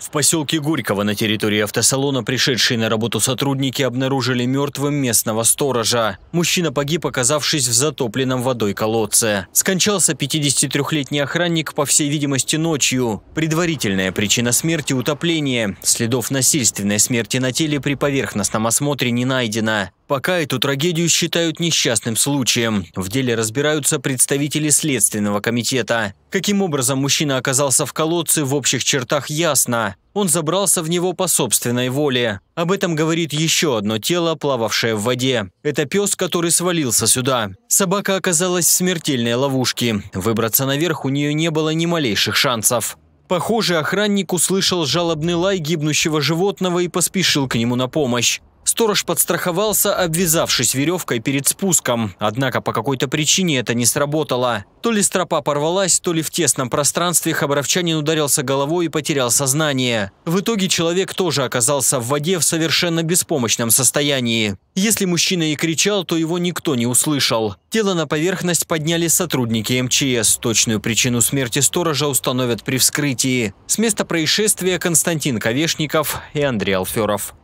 В поселке Горького на территории автосалона пришедшие на работу сотрудники обнаружили мертвым местного сторожа. Мужчина погиб, оказавшись в затопленном водой колодце. Скончался 53-летний охранник, по всей видимости, ночью. Предварительная причина смерти – утопление. Следов насильственной смерти на теле при поверхностном осмотре не найдено. Пока эту трагедию считают несчастным случаем. В деле разбираются представители Следственного комитета. Каким образом мужчина оказался в колодце, в общих чертах ясно. Он забрался в него по собственной воле. Об этом говорит еще одно тело, плававшее в воде. Это пес, который свалился сюда. Собака оказалась в смертельной ловушке. Выбраться наверх у нее не было ни малейших шансов. Похоже, охранник услышал жалобный лай гибнущего животного и поспешил к нему на помощь. Сторож подстраховался, обвязавшись веревкой перед спуском. Однако по какой-то причине это не сработало. То ли стропа порвалась, то ли в тесном пространстве хабаровчанин ударился головой и потерял сознание. В итоге человек тоже оказался в воде в совершенно беспомощном состоянии. Если мужчина и кричал, то его никто не услышал. Тело на поверхность подняли сотрудники МЧС. Точную причину смерти сторожа установят при вскрытии. С места происшествия Константин Ковешников и Андрей Алферов.